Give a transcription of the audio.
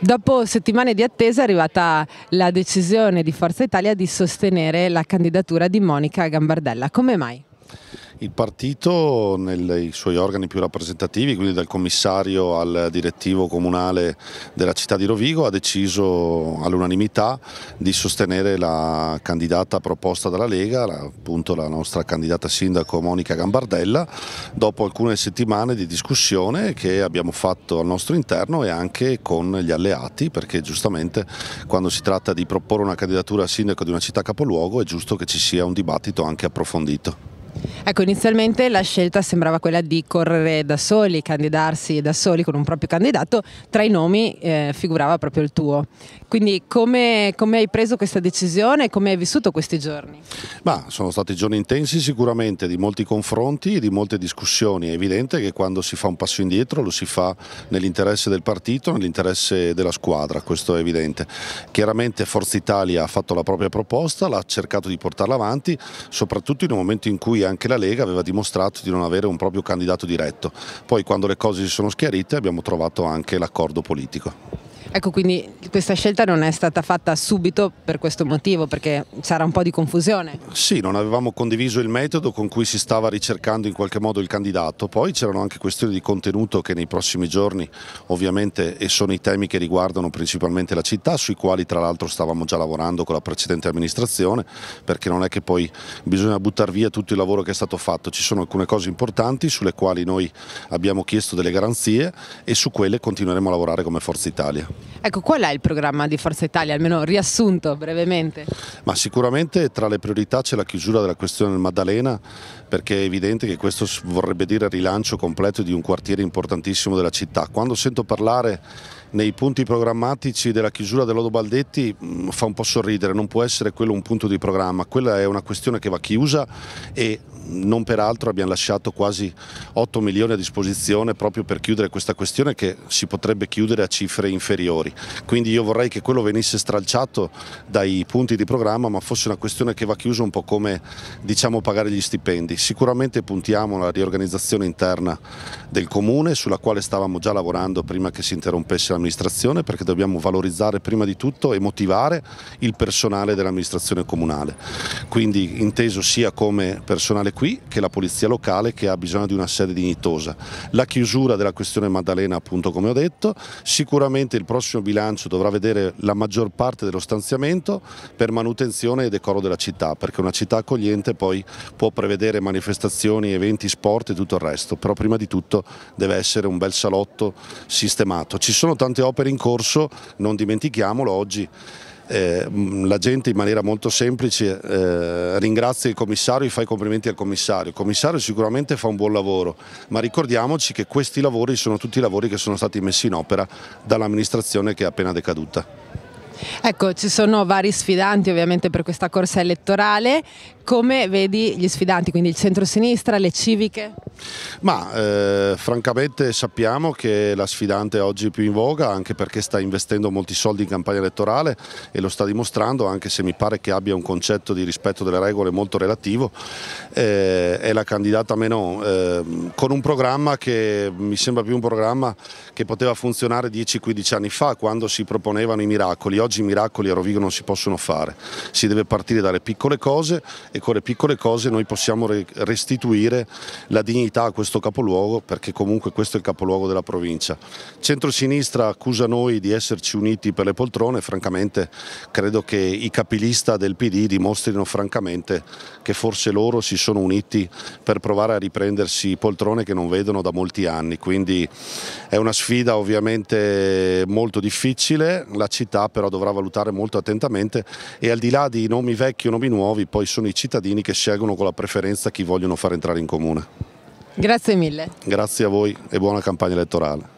Dopo settimane di attesa è arrivata la decisione di Forza Italia di sostenere la candidatura di Monica Gambardella. Come mai? Il partito nei suoi organi più rappresentativi, quindi dal commissario al direttivo comunale della città di Rovigo, ha deciso all'unanimità di sostenere la candidata proposta dalla Lega, appunto la nostra candidata sindaco Monica Gambardella, dopo alcune settimane di discussione che abbiamo fatto al nostro interno e anche con gli alleati, perché giustamente quando si tratta di proporre una candidatura a sindaco di una città capoluogo è giusto che ci sia un dibattito anche approfondito. Ecco, inizialmente la scelta sembrava quella di correre da soli, candidarsi da soli con un proprio candidato, tra i nomi eh, figurava proprio il tuo. Quindi come, come hai preso questa decisione e come hai vissuto questi giorni? Ma sono stati giorni intensi sicuramente, di molti confronti e di molte discussioni. È evidente che quando si fa un passo indietro lo si fa nell'interesse del partito, nell'interesse della squadra, questo è evidente. Chiaramente Forza Italia ha fatto la propria proposta, l'ha cercato di portarla avanti, soprattutto in un momento in cui anche la Lega aveva dimostrato di non avere un proprio candidato diretto. Poi quando le cose si sono schiarite abbiamo trovato anche l'accordo politico. Ecco, quindi questa scelta non è stata fatta subito per questo motivo, perché c'era un po' di confusione. Sì, non avevamo condiviso il metodo con cui si stava ricercando in qualche modo il candidato, poi c'erano anche questioni di contenuto che nei prossimi giorni ovviamente e sono i temi che riguardano principalmente la città, sui quali tra l'altro stavamo già lavorando con la precedente amministrazione, perché non è che poi bisogna buttare via tutto il lavoro che è stato fatto, ci sono alcune cose importanti sulle quali noi abbiamo chiesto delle garanzie e su quelle continueremo a lavorare come Forza Italia. Ecco, qual è il programma di Forza Italia, almeno riassunto brevemente? Ma sicuramente tra le priorità c'è la chiusura della questione del Maddalena, perché è evidente che questo vorrebbe dire rilancio completo di un quartiere importantissimo della città. Quando sento parlare nei punti programmatici della chiusura dell'Odo Baldetti mh, mm, fa un po' sorridere, non può essere quello un punto di programma, quella è una questione che va chiusa e non peraltro abbiamo lasciato quasi 8 milioni a disposizione proprio per chiudere questa questione che si potrebbe chiudere a cifre inferiori. Quindi io vorrei che quello venisse stralciato dai punti di programma ma fosse una questione che va chiusa un po' come diciamo, pagare gli stipendi. Sicuramente puntiamo alla riorganizzazione interna del comune sulla quale stavamo già lavorando prima che si interrompesse la dell'amministrazione perché dobbiamo valorizzare prima di tutto e motivare il personale dell'amministrazione comunale, quindi inteso sia come personale qui che la polizia locale che ha bisogno di una sede dignitosa. La chiusura della questione Maddalena appunto come ho detto, sicuramente il prossimo bilancio dovrà vedere la maggior parte dello stanziamento per manutenzione e decoro della città perché una città accogliente poi può prevedere manifestazioni, eventi, sport e tutto il resto, però prima di tutto deve essere un bel salotto sistemato. Ci sono tanti tante opere in corso, non dimentichiamolo oggi. Eh, la gente in maniera molto semplice eh, ringrazia il commissario e fa i complimenti al commissario. Il commissario sicuramente fa un buon lavoro, ma ricordiamoci che questi lavori sono tutti lavori che sono stati messi in opera dall'amministrazione che è appena decaduta. Ecco, ci sono vari sfidanti ovviamente per questa corsa elettorale. Come vedi gli sfidanti, quindi il centro-sinistra, le civiche? Ma eh, francamente sappiamo che la sfidante oggi è più in voga anche perché sta investendo molti soldi in campagna elettorale e lo sta dimostrando anche se mi pare che abbia un concetto di rispetto delle regole molto relativo. Eh, è la candidata meno eh, con un programma che mi sembra più un programma che poteva funzionare 10-15 anni fa quando si proponevano i miracoli. Oggi oggi i miracoli a Rovigo non si possono fare, si deve partire dalle piccole cose e con le piccole cose noi possiamo restituire la dignità a questo capoluogo perché comunque questo è il capoluogo della provincia. Centrosinistra accusa noi di esserci uniti per le poltrone, francamente credo che i capilista del PD dimostrino francamente che forse loro si sono uniti per provare a riprendersi poltrone che non vedono da molti anni, quindi è una sfida ovviamente molto difficile, la città però dovrebbe dovrà valutare molto attentamente e al di là di nomi vecchi o nomi nuovi poi sono i cittadini che scelgono con la preferenza chi vogliono far entrare in comune. Grazie mille. Grazie a voi e buona campagna elettorale.